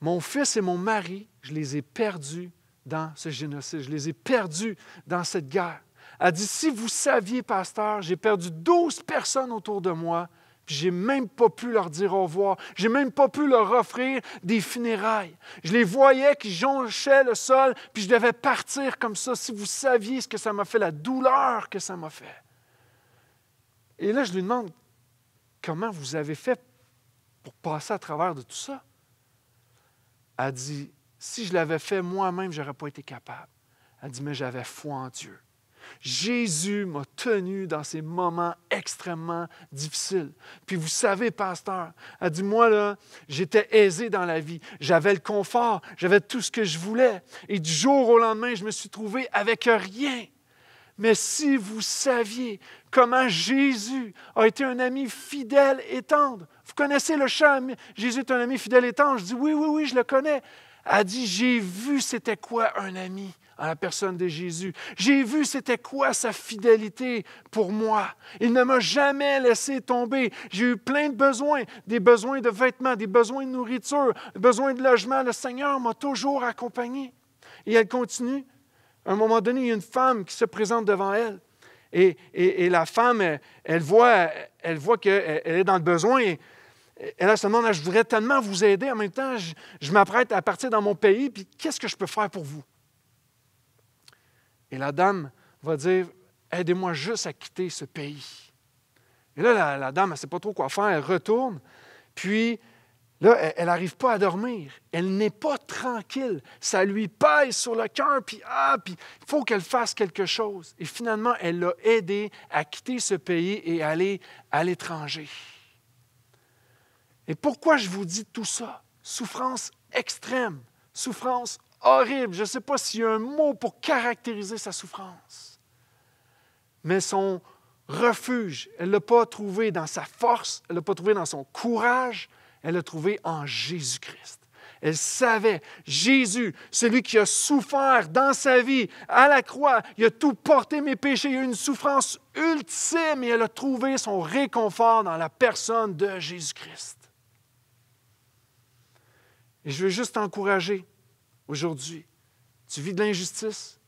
Mon fils et mon mari, je les ai perdus dans ce génocide, je les ai perdus dans cette guerre. Elle dit Si vous saviez, pasteur, j'ai perdu douze personnes autour de moi j'ai même pas pu leur dire au revoir. J'ai même pas pu leur offrir des funérailles. Je les voyais qui jonchaient le sol, puis je devais partir comme ça. Si vous saviez ce que ça m'a fait, la douleur que ça m'a fait. Et là, je lui demande comment vous avez fait pour passer à travers de tout ça. Elle dit si je l'avais fait moi-même, je n'aurais pas été capable. Elle dit mais j'avais foi en Dieu. Jésus m'a tenu dans ces moments extrêmement difficiles. Puis vous savez, pasteur, a dit, moi, là, j'étais aisé dans la vie. J'avais le confort, j'avais tout ce que je voulais. Et du jour au lendemain, je me suis trouvé avec rien. Mais si vous saviez comment Jésus a été un ami fidèle et tendre, vous connaissez le chat. Jésus est un ami fidèle et tendre. Je dis oui, oui, oui, je le connais. A dit J'ai vu c'était quoi un ami à la personne de Jésus. J'ai vu c'était quoi sa fidélité pour moi. Il ne m'a jamais laissé tomber. J'ai eu plein de besoins, des besoins de vêtements, des besoins de nourriture, des besoins de logement. Le Seigneur m'a toujours accompagné. Et elle continue. À un moment donné, il y a une femme qui se présente devant elle. Et, la femme, elle, voit, elle voit qu'elle est dans le besoin. Et, et là, se demande, ah, je voudrais tellement vous aider. En même temps, je, je m'apprête à partir dans mon pays, puis qu'est-ce que je peux faire pour vous? Et la dame va dire, aidez-moi juste à quitter ce pays. Et là, la, dame, elle ne sait pas trop quoi faire, elle retourne, puis là, elle n'arrive pas à dormir, elle n'est pas tranquille, ça lui pèse sur le cœur, puis ah, puis il faut qu'elle fasse quelque chose. Et finalement, elle l'a aidé à quitter ce pays et aller à l'étranger. Et pourquoi je vous dis tout ça? Souffrance extrême, souffrance horrible. Je ne sais pas s'il y a un mot pour caractériser sa souffrance. Mais son refuge, elle ne l'a pas trouvé dans sa force, elle ne l'a pas trouvé dans son courage, elle l'a trouvé en Jésus-Christ. Elle savait, Jésus, celui qui a souffert dans sa vie, à la croix, il a tout porté mes péchés, il a eu une souffrance ultime et elle a trouvé son réconfort dans la personne de Jésus-Christ. Et je veux juste encourager Aujourd'hui, tu vis de l'injustice,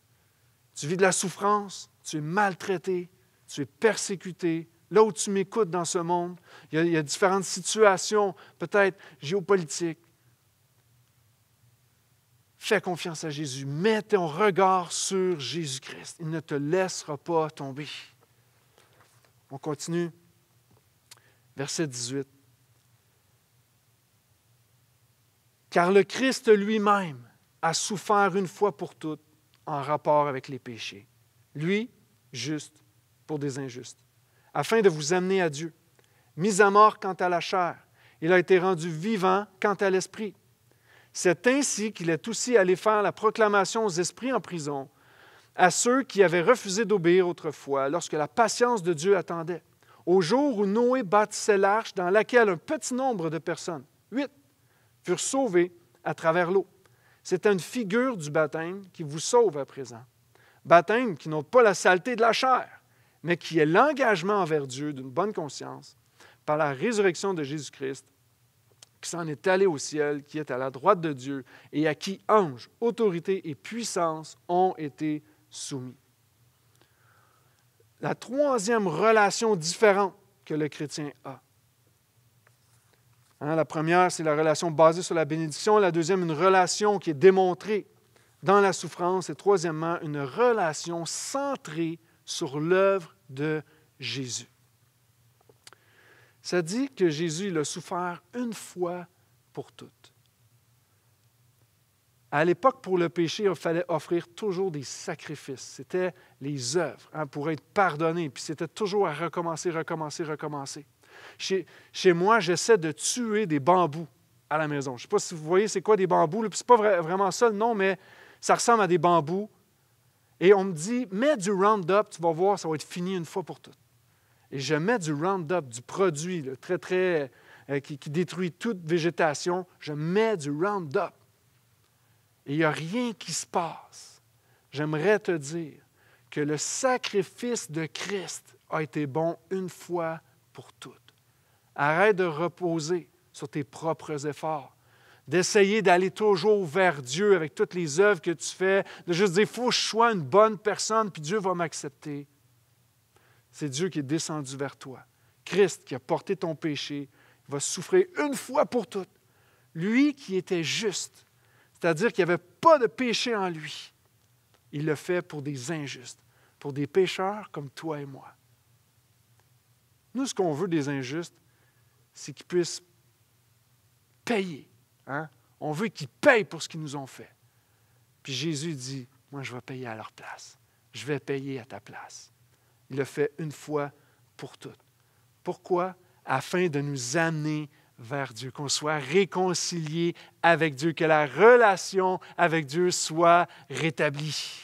tu vis de la souffrance, tu es maltraité, tu es persécuté. Là où tu m'écoutes dans ce monde, il y a, différentes situations, peut-être géopolitiques. Fais confiance à Jésus. Mets ton regard sur Jésus-Christ. Il ne te laissera pas tomber. On continue. Verset 18. Car le Christ lui-même a souffert une fois pour toutes en rapport avec les péchés. Lui, juste pour des injustes, afin de vous amener à Dieu. Mis à mort quant à la chair, il a été rendu vivant quant à l'esprit. C'est ainsi qu'il est aussi allé faire la proclamation aux esprits en prison, à ceux qui avaient refusé d'obéir autrefois, lorsque la patience de Dieu attendait, au jour où Noé bâtissait l'arche dans laquelle un petit nombre de personnes, huit, furent sauvées à travers l'eau. C'est une figure du baptême qui vous sauve à présent. Baptême qui n'a pas la saleté de la chair, mais qui est l'engagement envers Dieu d'une bonne conscience par la résurrection de Jésus-Christ, qui s'en est allé au ciel, qui est à la droite de Dieu, et à qui anges, autorité et puissance ont été soumis. La troisième relation différente que le chrétien a, Hein, la première, c'est la relation basée sur la bénédiction. La deuxième, une relation qui est démontrée dans la souffrance. Et troisièmement, une relation centrée sur l'œuvre de Jésus. Ça dit que Jésus l'a souffert une fois pour toutes. À l'époque, pour le péché, il fallait offrir toujours des sacrifices. C'était les œuvres hein, pour être pardonné. Puis c'était toujours à recommencer, recommencer, recommencer. Chez, moi, j'essaie de tuer des bambous à la maison. Je ne sais pas si vous voyez c'est quoi des bambous. Ce n'est pas vraiment ça le nom, mais ça ressemble à des bambous. Et on me dit, mets du Roundup, tu vas voir, ça va être fini une fois pour toutes. Et je mets du Roundup, du produit très, très, euh, qui, qui, détruit toute végétation. Je mets du Roundup. Et il n'y a rien qui se passe. J'aimerais te dire que le sacrifice de Christ a été bon une fois pour toutes. Arrête de reposer sur tes propres efforts, d'essayer d'aller toujours vers Dieu avec toutes les œuvres que tu fais, de juste dire, il faut que je sois une bonne personne, puis Dieu va m'accepter. C'est Dieu qui est descendu vers toi. Christ qui a porté ton péché, il va souffrir une fois pour toutes. Lui qui était juste, c'est-à-dire qu'il n'y avait pas de péché en lui, il le fait pour des injustes, pour des pécheurs comme toi et moi. Nous, ce qu'on veut des injustes, c'est qu'ils puissent payer. Hein? On veut qu'ils payent pour ce qu'ils nous ont fait. Puis Jésus dit, moi je vais payer à leur place. Je vais payer à ta place. Il le fait une fois pour toutes. Pourquoi? Afin de nous amener vers Dieu, qu'on soit réconcilié avec Dieu, que la relation avec Dieu soit rétablie.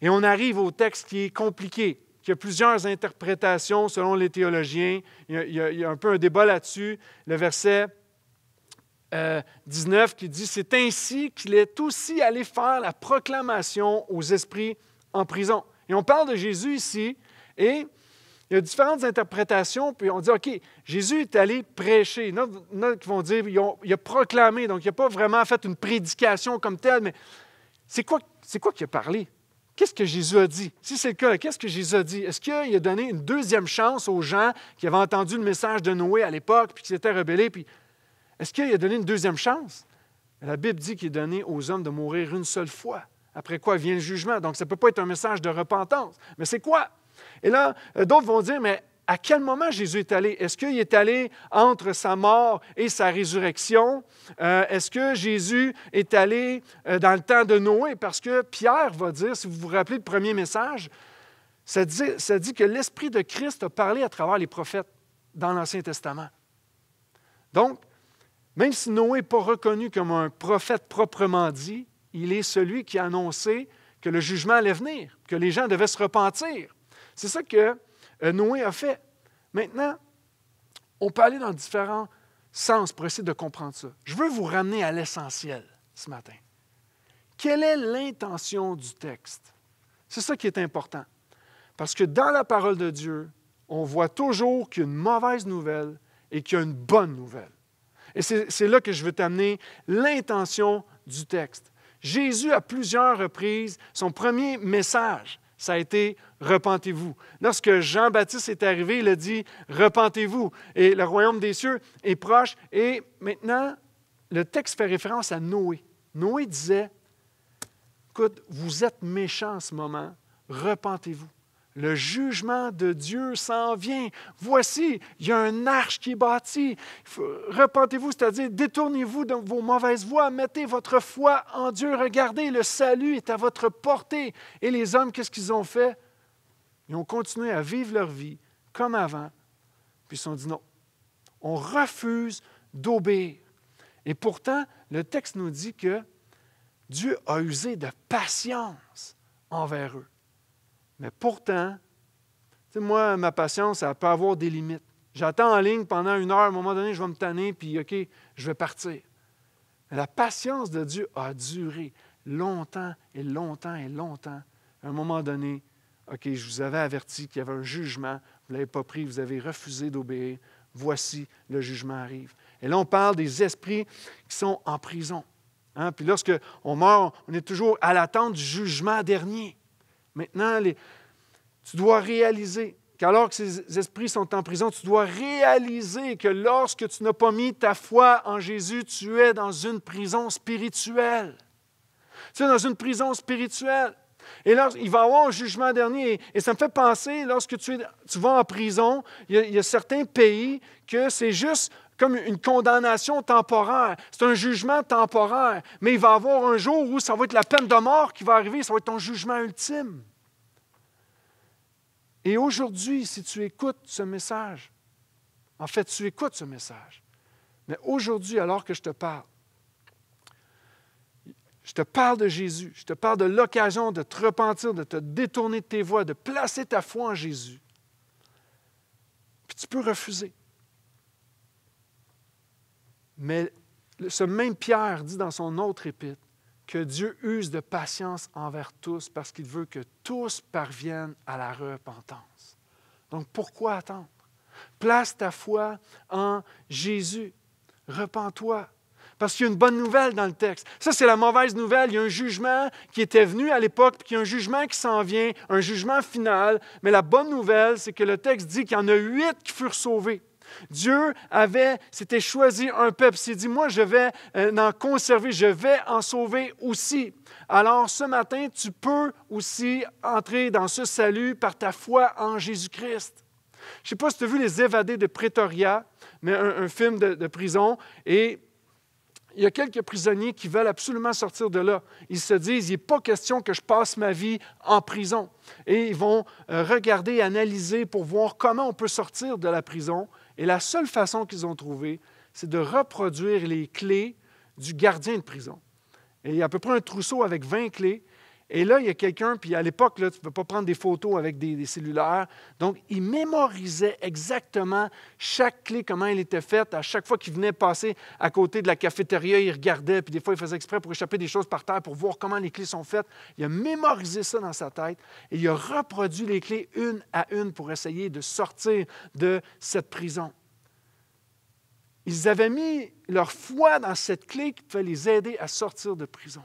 Et on arrive au texte qui est compliqué. Il y a plusieurs interprétations selon les théologiens. Il y a, un peu un débat là-dessus. Le verset 19 euh, qui dit, C'est ainsi qu'il est aussi allé faire la proclamation aux esprits en prison. Et on parle de Jésus ici, et il y a différentes interprétations, puis on dit, OK, Jésus est allé prêcher. Il vont dire, il a, proclamé, donc il n'a pas vraiment fait une prédication comme telle, mais c'est c'est quoi qu'il a parlé? Qu'est-ce que Jésus a dit? Si c'est le cas, qu'est-ce que Jésus a dit? Est-ce qu'il a donné une deuxième chance aux gens qui avaient entendu le message de Noé à l'époque, puis qui s'étaient rebellés? Puis... Est-ce qu'il a donné une deuxième chance? La Bible dit qu'il est donné aux hommes de mourir une seule fois. Après quoi vient le jugement. Donc, ça ne peut pas être un message de repentance. Mais c'est quoi? Et là, euh, d'autres vont dire, mais à quel moment Jésus est allé? Est-ce qu'il est allé entre sa mort et sa résurrection? Euh, est-ce que Jésus est allé euh, dans le temps de Noé? Parce que Pierre va dire, si vous vous rappelez le premier message, ça dit, ça dit que l'Esprit de Christ a parlé à travers les prophètes dans l'Ancien Testament. Donc, même si Noé n'est pas reconnu comme un prophète proprement dit, il est celui qui a annoncé que le jugement allait venir, que les gens devaient se repentir. C'est ça que euh, Noé a fait. Maintenant, on peut aller dans différents sens pour essayer de comprendre ça. Je veux vous ramener à l'essentiel ce matin. Quelle est l'intention du texte? C'est ça qui est important. Parce que dans la parole de Dieu, on voit toujours qu'il y a une mauvaise nouvelle et qu'il y a une bonne nouvelle. Et c'est là que je veux t'amener l'intention du texte. Jésus, à plusieurs reprises, son premier message, ça a été repentez-vous. Lorsque Jean-Baptiste est arrivé, il a dit repentez-vous et le royaume des cieux est proche. Et maintenant, le texte fait référence à Noé. Noé disait écoute, vous êtes méchant en ce moment, repentez-vous. Le jugement de Dieu s'en vient. Voici, il y a un arche qui est bâti. Repentez-vous, c'est-à-dire détournez-vous de vos mauvaises voies, mettez votre foi en Dieu. Regardez, le salut est à votre portée. Et les hommes, qu'est-ce qu'ils ont fait? Ils ont continué à vivre leur vie comme avant. Puis ils se sont dit non, on refuse d'obéir. Et pourtant, le texte nous dit que Dieu a usé de patience envers eux. Mais pourtant, moi, ma patience, elle peut avoir des limites. J'attends en ligne pendant une heure, à un moment donné, je vais me tanner, puis OK, je vais partir. la patience de Dieu a duré longtemps et longtemps et longtemps. À un moment donné, OK, je vous avais averti qu'il y avait un jugement, vous ne l'avez pas pris, vous avez refusé d'obéir. Voici, le jugement arrive. Et là, on parle des esprits qui sont en prison. Hein. Puis lorsque on meurt, on est toujours à l'attente du jugement dernier. Maintenant, tu dois réaliser qu'alors que ces esprits sont en prison, tu dois réaliser que lorsque tu n'as pas mis ta foi en Jésus, tu es dans une prison spirituelle. Tu es dans une prison spirituelle. Et il va y avoir un jugement dernier. Et ça me fait penser, lorsque tu, vas en prison, il y a certains pays que c'est juste comme une condamnation temporaire, c'est un jugement temporaire, mais il va y avoir un jour où ça va être la peine de mort qui va arriver, ça va être ton jugement ultime. Et aujourd'hui, si tu écoutes ce message, en fait, tu écoutes ce message, mais aujourd'hui, alors que je te parle, je te parle de Jésus, je te parle de l'occasion de te repentir, de te détourner de tes voies, de placer ta foi en Jésus. Puis tu peux refuser. Mais ce même Pierre dit dans son autre épître que Dieu use de patience envers tous parce qu'il veut que tous parviennent à la repentance. Donc pourquoi attendre? Place ta foi en Jésus. Repends-toi. Parce qu'il y a une bonne nouvelle dans le texte. Ça, c'est la mauvaise nouvelle. Il y a un jugement qui était venu à l'époque, puis il y a un jugement qui s'en vient, un jugement final. Mais la bonne nouvelle, c'est que le texte dit qu'il y en a huit qui furent sauvés. Dieu avait, s'était choisi un peuple, s'est dit, moi je vais euh, en conserver, je vais en sauver aussi. Alors ce matin, tu peux aussi entrer dans ce salut par ta foi en Jésus-Christ. Je ne sais pas si tu as vu Les évadés de Pretoria, mais un, film de, prison, et il y a quelques prisonniers qui veulent absolument sortir de là. Ils se disent, il n'est pas question que je passe ma vie en prison. Et ils vont euh, regarder, analyser pour voir comment on peut sortir de la prison. Et la seule façon qu'ils ont trouvée, c'est de reproduire les clés du gardien de prison. Et il y a à peu près un trousseau avec 20 clés. Et là, il y a quelqu'un, puis à l'époque, tu ne peux pas prendre des photos avec des, cellulaires. Donc, il mémorisait exactement chaque clé, comment elle était faite. À chaque fois qu'il venait passer à côté de la cafétéria, il regardait, puis des fois, il faisait exprès pour échapper des choses par terre, pour voir comment les clés sont faites. Il a mémorisé ça dans sa tête et il a reproduit les clés une à une pour essayer de sortir de cette prison. Ils avaient mis leur foi dans cette clé qui pouvait les aider à sortir de prison.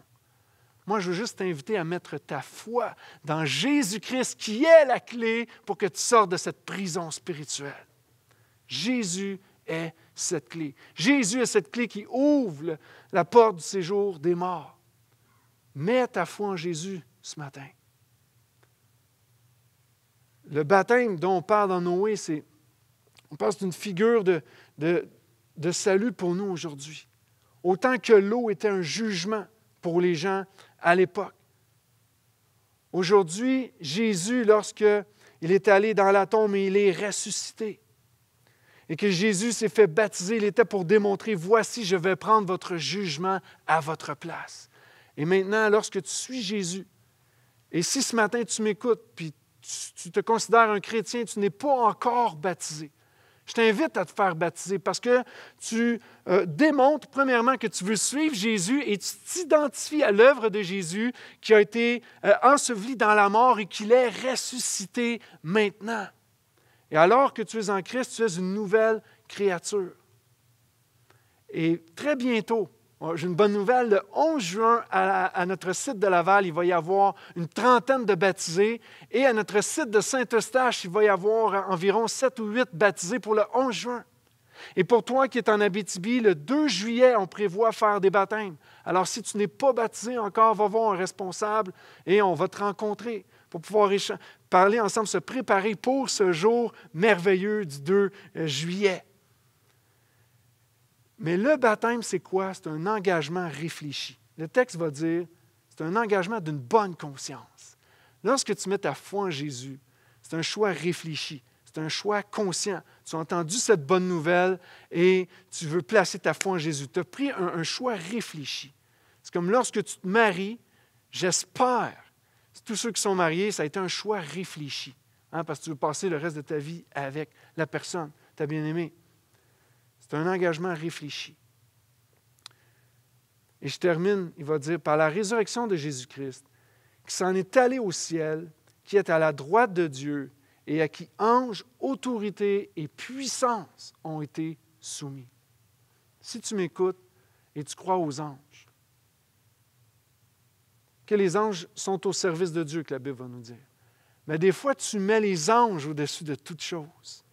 Moi, je veux juste t'inviter à mettre ta foi dans Jésus-Christ qui est la clé pour que tu sortes de cette prison spirituelle. Jésus est cette clé. Jésus est cette clé qui ouvre la porte du séjour des morts. Mets ta foi en Jésus ce matin. Le baptême dont on parle dans Noé, c'est, on passe d'une figure de, de salut pour nous aujourd'hui. Autant que l'eau était un jugement pour les gens à l'époque. Aujourd'hui, Jésus, lorsque il est allé dans la tombe et il est ressuscité, et que Jésus s'est fait baptiser, il était pour démontrer, voici, je vais prendre votre jugement à votre place. Et maintenant, lorsque tu suis Jésus, et si ce matin tu m'écoutes, puis tu te considères un chrétien, tu n'es pas encore baptisé, je t'invite à te faire baptiser parce que tu euh, démontres, premièrement, que tu veux suivre Jésus et tu t'identifies à l'œuvre de Jésus qui a été euh, enseveli dans la mort et qu'il est ressuscité maintenant. Et alors que tu es en Christ, tu es une nouvelle créature. Et très bientôt, Oh, j'ai une bonne nouvelle, le 11 juin, à, notre site de Laval, il va y avoir une trentaine de baptisés. Et à notre site de Saint-Eustache, il va y avoir environ 7 ou huit baptisés pour le 11 juin. Et pour toi qui es en Abitibi, le 2 juillet, on prévoit faire des baptêmes. Alors si tu n'es pas baptisé encore, va voir un responsable et on va te rencontrer pour pouvoir parler ensemble, se préparer pour ce jour merveilleux du 2 euh, juillet. Mais le baptême, c'est quoi? C'est un engagement réfléchi. Le texte va dire, c'est un engagement d'une bonne conscience. Lorsque tu mets ta foi en Jésus, c'est un choix réfléchi, c'est un choix conscient. Tu as entendu cette bonne nouvelle et tu veux placer ta foi en Jésus. Tu as pris un, choix réfléchi. C'est comme lorsque tu te maries, j'espère. Tous ceux qui sont mariés, ça a été un choix réfléchi, hein, parce que tu veux passer le reste de ta vie avec la personne, ta bien-aimée. C'est un engagement réfléchi. Et je termine, il va dire, par la résurrection de Jésus-Christ, qui s'en est allé au ciel, qui est à la droite de Dieu, et à qui anges, autorité et puissance ont été soumis. Si tu m'écoutes et tu crois aux anges, que les anges sont au service de Dieu, que la Bible va nous dire. Mais des fois, tu mets les anges au-dessus de toutes choses.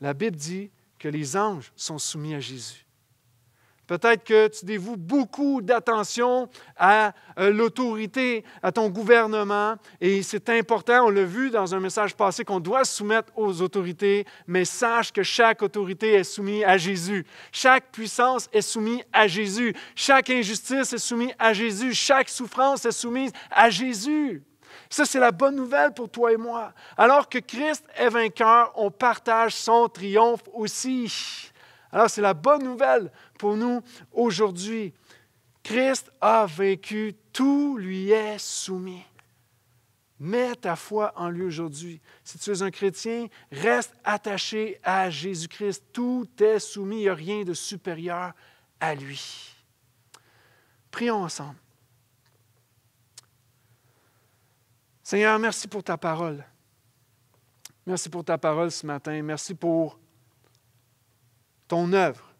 La Bible dit que les anges sont soumis à Jésus. Peut-être que tu dévoues beaucoup d'attention à euh, l'autorité, à ton gouvernement, et c'est important, on l'a vu dans un message passé, qu'on doit se soumettre aux autorités, mais sache que chaque autorité est soumise à Jésus. Chaque puissance est soumise à Jésus. Chaque injustice est soumise à Jésus. Chaque souffrance est soumise à Jésus. Ça, c'est la bonne nouvelle pour toi et moi. Alors que Christ est vainqueur, on partage son triomphe aussi. Alors, c'est la bonne nouvelle pour nous aujourd'hui. Christ a vaincu, tout lui est soumis. Mets ta foi en lui aujourd'hui. Si tu es un chrétien, reste attaché à Jésus-Christ. Tout est soumis, il n'y a rien de supérieur à lui. Prions ensemble. Seigneur, merci pour ta parole. Merci pour ta parole ce matin. Merci pour ton œuvre.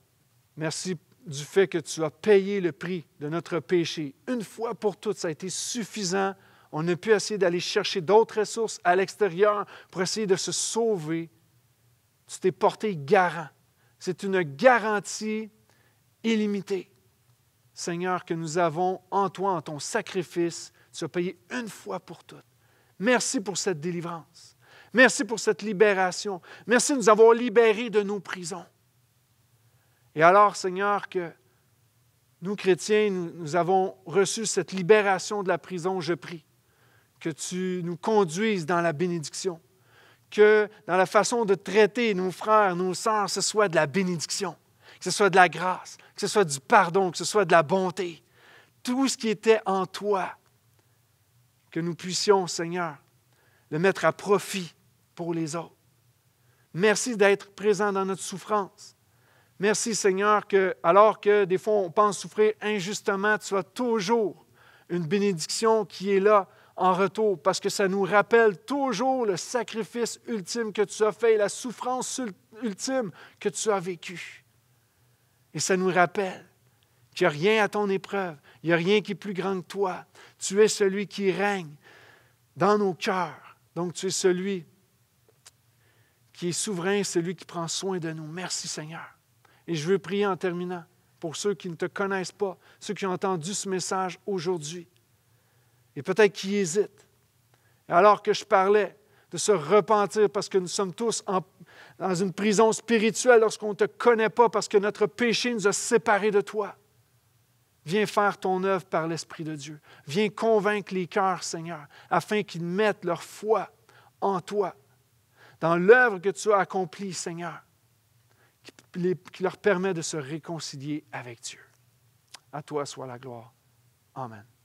Merci du fait que tu as payé le prix de notre péché. Une fois pour toutes, ça a été suffisant. On a pu essayer d'aller chercher d'autres ressources à l'extérieur pour essayer de se sauver. Tu t'es porté garant. C'est une garantie illimitée. Seigneur, que nous avons en toi, en ton sacrifice, tu as payé une fois pour toutes. Merci pour cette délivrance. Merci pour cette libération. Merci de nous avoir libérés de nos prisons. Et alors, Seigneur, que nous, chrétiens, nous, avons reçu cette libération de la prison, je prie, que tu nous conduises dans la bénédiction, que dans la façon de traiter nos frères, nos sœurs, ce soit de la bénédiction, que ce soit de la grâce, que ce soit du pardon, que ce soit de la bonté. Tout ce qui était en toi, que nous puissions, Seigneur, le mettre à profit pour les autres. Merci d'être présent dans notre souffrance. Merci, Seigneur, que alors que des fois on pense souffrir injustement, tu as toujours une bénédiction qui est là en retour, parce que ça nous rappelle toujours le sacrifice ultime que tu as fait et la souffrance ultime que tu as vécue. Et ça nous rappelle qu'il n'y a rien à ton épreuve, il n'y a rien qui est plus grand que toi. Tu es celui qui règne dans nos cœurs. Donc tu es celui qui est souverain, celui qui prend soin de nous. Merci Seigneur. Et je veux prier en terminant pour ceux qui ne te connaissent pas, ceux qui ont entendu ce message aujourd'hui, et peut-être qui hésitent. alors que je parlais de se repentir parce que nous sommes tous dans une prison spirituelle lorsqu'on ne te connaît pas, parce que notre péché nous a séparés de toi. Viens faire ton œuvre par l'Esprit de Dieu. Viens convaincre les cœurs, Seigneur, afin qu'ils mettent leur foi en toi, dans l'œuvre que tu as accomplie, Seigneur, qui leur permet de se réconcilier avec Dieu. À toi soit la gloire. Amen.